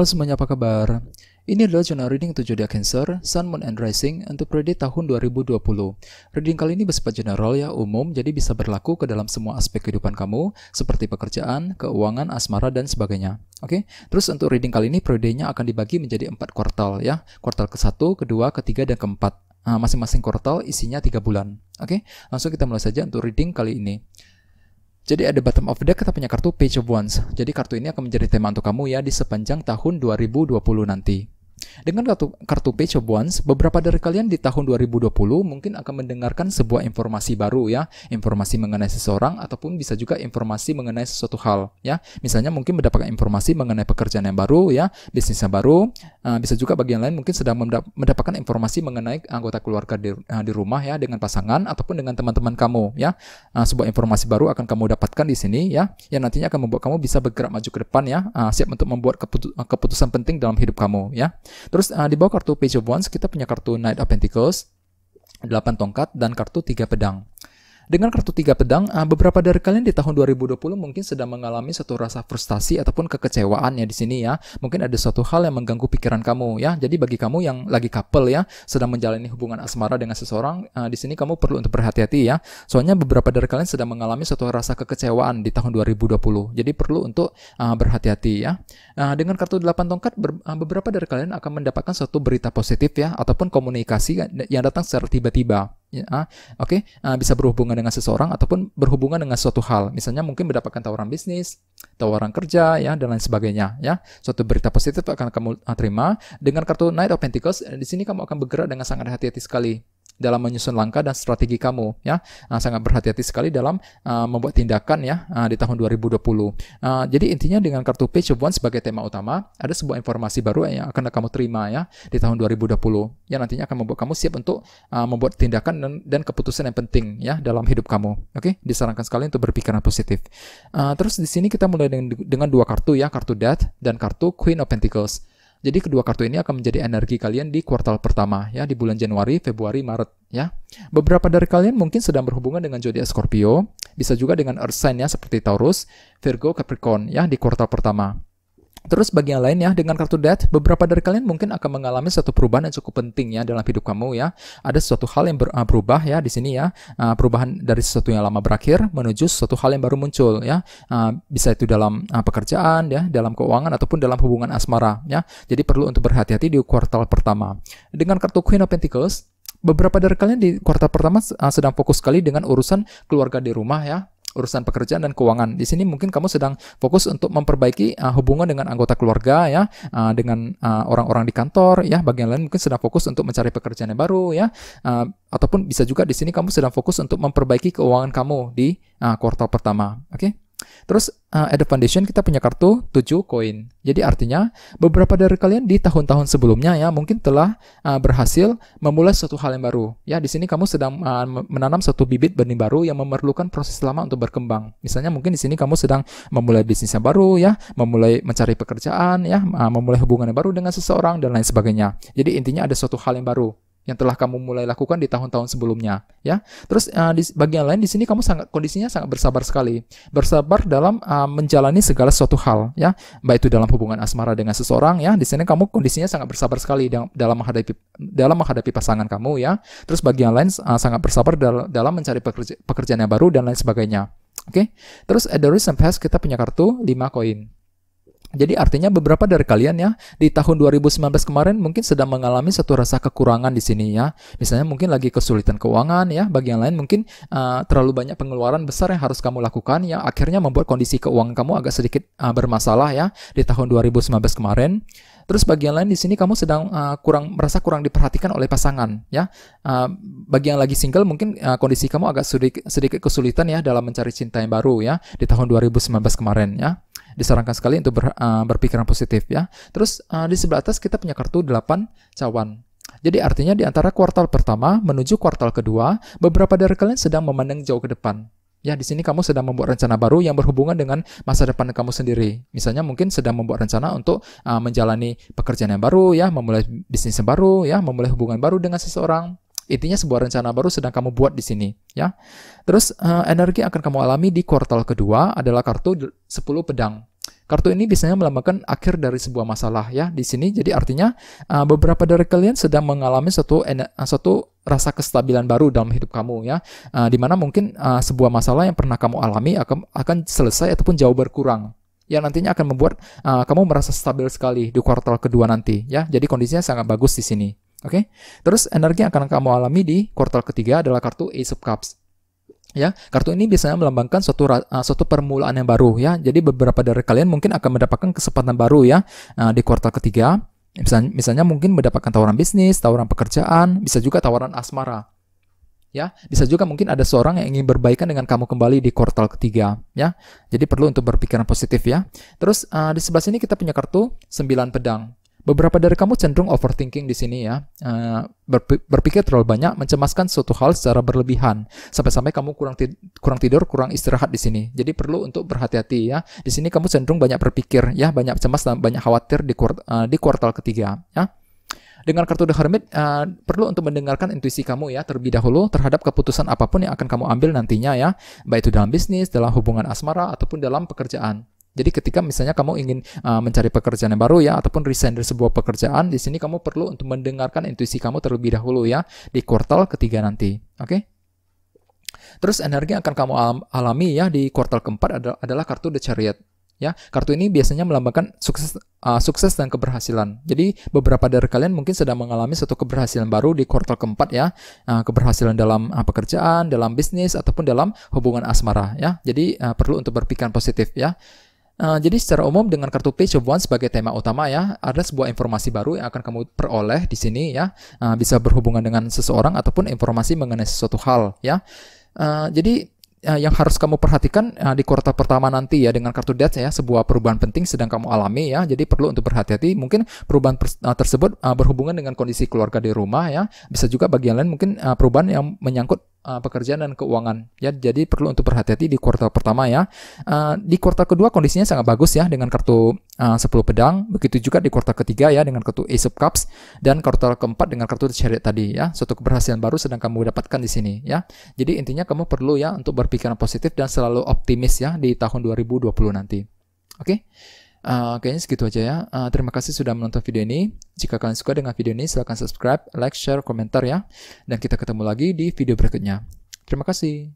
Halo semuanya, apa kabar? Ini adalah zona reading untuk zodiak Cancer, Sun, Moon, and Rising untuk periode tahun 2020. Reading kali ini bersifat general ya, umum, jadi bisa berlaku ke dalam semua aspek kehidupan kamu, seperti pekerjaan, keuangan, asmara, dan sebagainya. Oke, terus untuk reading kali ini periodenya akan dibagi menjadi empat kuartal ya, kuartal ke-1, kedua, ketiga, dan keempat. 4 ah, masing-masing kuartal isinya tiga bulan. Oke, langsung kita mulai saja untuk reading kali ini. Jadi ada bottom of deck kita punya kartu Page of Wands. Jadi kartu ini akan menjadi tema untuk kamu ya di sepanjang tahun 2020 nanti. Dengan kartu, kartu Page of Wands, beberapa dari kalian di tahun 2020 mungkin akan mendengarkan sebuah informasi baru ya, informasi mengenai seseorang ataupun bisa juga informasi mengenai sesuatu hal ya. Misalnya mungkin mendapatkan informasi mengenai pekerjaan yang baru ya, bisnis yang baru, uh, bisa juga bagian lain mungkin sedang mendapatkan informasi mengenai anggota keluarga di, uh, di rumah ya dengan pasangan ataupun dengan teman-teman kamu ya. Uh, sebuah informasi baru akan kamu dapatkan di sini ya, yang nantinya akan membuat kamu bisa bergerak maju ke depan ya, uh, siap untuk membuat keputusan penting dalam hidup kamu ya. Terus uh, di bawah kartu Page of Wands kita punya kartu Knight of Pentacles, 8 tongkat dan kartu 3 pedang. Dengan kartu tiga pedang, ah, beberapa dari kalian di tahun 2020 mungkin sedang mengalami satu rasa frustasi ataupun kekecewaan ya di sini ya. Mungkin ada suatu hal yang mengganggu pikiran kamu ya. Jadi bagi kamu yang lagi couple ya, sedang menjalani hubungan asmara dengan seseorang, ah, di sini kamu perlu untuk berhati-hati ya. Soalnya beberapa dari kalian sedang mengalami suatu rasa kekecewaan di tahun 2020. Jadi perlu untuk ah, berhati-hati ya. dengan kartu 8 tongkat, beberapa dari kalian akan mendapatkan suatu berita positif ya ataupun komunikasi yang datang secara tiba-tiba ya, ah, oke okay, uh, bisa berhubungan dengan seseorang ataupun berhubungan dengan suatu hal misalnya mungkin mendapatkan tawaran bisnis tawaran kerja ya dan lain sebagainya ya suatu berita positif akan kamu ah, terima dengan kartu Knight of Pentacles di sini kamu akan bergerak dengan sangat hati-hati sekali dalam menyusun langkah dan strategi kamu ya. Uh, sangat berhati-hati sekali dalam uh, membuat tindakan ya uh, di tahun 2020. Uh, jadi intinya dengan kartu Page One sebagai tema utama, ada sebuah informasi baru yang akan kamu terima ya di tahun 2020 yang nantinya akan membuat kamu siap untuk uh, membuat tindakan dan, dan keputusan yang penting ya dalam hidup kamu. Oke, okay? disarankan sekali untuk berpikiran positif. Uh, terus di sini kita mulai dengan, dengan dua kartu ya, kartu Death dan kartu Queen of Pentacles. Jadi kedua kartu ini akan menjadi energi kalian di kuartal pertama ya di bulan Januari, Februari, Maret ya. Beberapa dari kalian mungkin sedang berhubungan dengan zodiak Scorpio, bisa juga dengan earth sign ya seperti Taurus, Virgo, Capricorn ya di kuartal pertama. Terus bagian yang lain ya, dengan kartu debt, beberapa dari kalian mungkin akan mengalami satu perubahan yang cukup penting ya dalam hidup kamu ya. Ada sesuatu hal yang ber, ah, berubah ya di sini ya, uh, perubahan dari sesuatu yang lama berakhir menuju sesuatu hal yang baru muncul ya. Uh, bisa itu dalam uh, pekerjaan ya, dalam keuangan ataupun dalam hubungan asmara ya. Jadi perlu untuk berhati-hati di kuartal pertama. Dengan kartu Queen of Pentacles, beberapa dari kalian di kuartal pertama uh, sedang fokus sekali dengan urusan keluarga di rumah ya urusan pekerjaan dan keuangan. Di sini mungkin kamu sedang fokus untuk memperbaiki uh, hubungan dengan anggota keluarga ya, uh, dengan orang uh, orang-orang di kantor ya. Bagian lain mungkin sedang fokus untuk mencari pekerjaan yang baru ya. Uh, ataupun bisa juga di sini kamu sedang fokus untuk memperbaiki keuangan kamu di uh, kuartal pertama. Oke. Okay? Terus uh, at the foundation kita punya kartu 7 koin. Jadi artinya beberapa dari kalian di tahun-tahun sebelumnya ya mungkin telah uh, berhasil memulai suatu hal yang baru. Ya di sini kamu sedang uh, menanam suatu bibit benih baru yang memerlukan proses lama untuk berkembang. Misalnya mungkin di sini kamu sedang memulai bisnis yang baru ya, memulai mencari pekerjaan ya, uh, memulai hubungan yang baru dengan seseorang dan lain sebagainya. Jadi intinya ada suatu hal yang baru yang telah kamu mulai lakukan di tahun-tahun sebelumnya ya terus uh, di bagian lain di sini kamu sangat kondisinya sangat bersabar sekali bersabar dalam uh, menjalani segala suatu hal ya baik itu dalam hubungan asmara dengan seseorang ya di sini kamu kondisinya sangat bersabar sekali dalam, dalam menghadapi dalam menghadapi pasangan kamu ya terus bagian lain uh, sangat bersabar dal dalam mencari pekerja pekerjaan yang baru dan lain sebagainya oke okay? terus at the recent past kita punya kartu 5 koin jadi artinya beberapa dari kalian ya di tahun 2019 kemarin mungkin sedang mengalami satu rasa kekurangan di sini ya. Misalnya mungkin lagi kesulitan keuangan ya, bagi yang lain mungkin uh, terlalu banyak pengeluaran besar yang harus kamu lakukan ya akhirnya membuat kondisi keuangan kamu agak sedikit uh, bermasalah ya di tahun 2019 kemarin. Terus bagian lain di sini kamu sedang uh, kurang merasa kurang diperhatikan oleh pasangan ya. Uh, bagi yang lagi single mungkin uh, kondisi kamu agak sedikit, sedikit kesulitan ya dalam mencari cinta yang baru ya di tahun 2019 kemarin ya disarankan sekali untuk ber, uh, berpikiran positif ya. Terus uh, di sebelah atas kita punya kartu 8 cawan. Jadi artinya di antara kuartal pertama menuju kuartal kedua, beberapa dari kalian sedang memandang jauh ke depan. Ya, di sini kamu sedang membuat rencana baru yang berhubungan dengan masa depan kamu sendiri. Misalnya mungkin sedang membuat rencana untuk uh, menjalani pekerjaan yang baru ya, memulai bisnis yang baru ya, memulai hubungan baru dengan seseorang. Intinya sebuah rencana baru sedang kamu buat di sini, ya. Terus uh, energi akan kamu alami di kuartal kedua adalah kartu 10 pedang. Kartu ini biasanya melambangkan akhir dari sebuah masalah ya. Di sini jadi artinya uh, beberapa dari kalian sedang mengalami suatu eh, satu rasa kestabilan baru dalam hidup kamu ya uh, eh, dimana mungkin uh, sebuah masalah yang pernah kamu alami akan akan selesai ataupun jauh berkurang yang nantinya akan membuat uh, kamu merasa stabil sekali di kuartal kedua nanti ya jadi kondisinya sangat bagus di sini oke okay? terus energi yang akan kamu alami di kuartal ketiga adalah kartu Ace of Cups ya kartu ini biasanya melambangkan suatu uh, suatu permulaan yang baru ya jadi beberapa dari kalian mungkin akan mendapatkan kesempatan baru ya uh, di kuartal ketiga misalnya, misalnya mungkin mendapatkan tawaran bisnis tawaran pekerjaan bisa juga tawaran asmara ya bisa juga mungkin ada seorang yang ingin berbaikan dengan kamu kembali di kuartal ketiga ya jadi perlu untuk berpikiran positif ya terus uh, di sebelah sini kita punya kartu sembilan pedang Beberapa dari kamu cenderung overthinking di sini ya, eh, berpikir terlalu banyak, mencemaskan suatu hal secara berlebihan, sampai-sampai kamu kurang tidur, kurang tidur, kurang istirahat di sini. Jadi perlu untuk berhati-hati ya. Di sini kamu cenderung banyak berpikir ya, banyak cemas dan banyak khawatir di kuart eh, di kuartal ketiga ya. Dengan kartu The Hermit, eh, perlu untuk mendengarkan intuisi kamu ya terlebih dahulu terhadap keputusan apapun yang akan kamu ambil nantinya ya, baik itu dalam bisnis, dalam hubungan asmara, ataupun dalam pekerjaan. Jadi ketika misalnya kamu ingin uh, mencari pekerjaan yang baru ya ataupun resign dari sebuah pekerjaan, di sini kamu perlu untuk mendengarkan intuisi kamu terlebih dahulu ya di kuartal ketiga nanti. Oke? Okay? Terus energi yang akan kamu alami ya di kuartal keempat adalah, kartu The Chariot. Ya, kartu ini biasanya melambangkan sukses uh, sukses dan keberhasilan. Jadi beberapa dari kalian mungkin sedang mengalami suatu keberhasilan baru di kuartal keempat ya, uh, keberhasilan dalam uh, pekerjaan, dalam bisnis ataupun dalam hubungan asmara ya. Jadi uh, perlu untuk berpikiran positif ya. Eh, jadi secara umum dengan kartu Page of One sebagai tema utama ya, ada sebuah informasi baru yang akan kamu peroleh di sini ya, uh, bisa berhubungan dengan seseorang ataupun informasi mengenai sesuatu hal ya. Uh, jadi uh, yang harus kamu perhatikan uh, di kuartal pertama nanti ya dengan kartu Death ya, sebuah perubahan penting sedang kamu alami ya, jadi perlu untuk berhati-hati. Mungkin perubahan uh, tersebut uh, berhubungan dengan kondisi keluarga di rumah ya, bisa juga bagian lain mungkin uh, perubahan yang menyangkut uh, pekerjaan dan keuangan. Ya, jadi perlu untuk berhati-hati di kuartal pertama ya. Uh, di kuartal kedua kondisinya sangat bagus ya dengan kartu eh, uh, 10 pedang, begitu juga di kuartal ketiga ya dengan kartu Ace of Cups dan kuartal keempat dengan kartu Chariot tadi ya. Suatu keberhasilan baru sedang kamu dapatkan di sini ya. Jadi intinya kamu perlu ya untuk berpikiran positif dan selalu optimis ya di tahun 2020 nanti. Oke. Okay? Oke, eh, kayaknya segitu aja ya. Uh, terima kasih sudah menonton video ini. Jika kalian suka dengan video ini, silahkan subscribe, like, share, komentar ya. Dan kita ketemu lagi di video berikutnya. Terima kasih.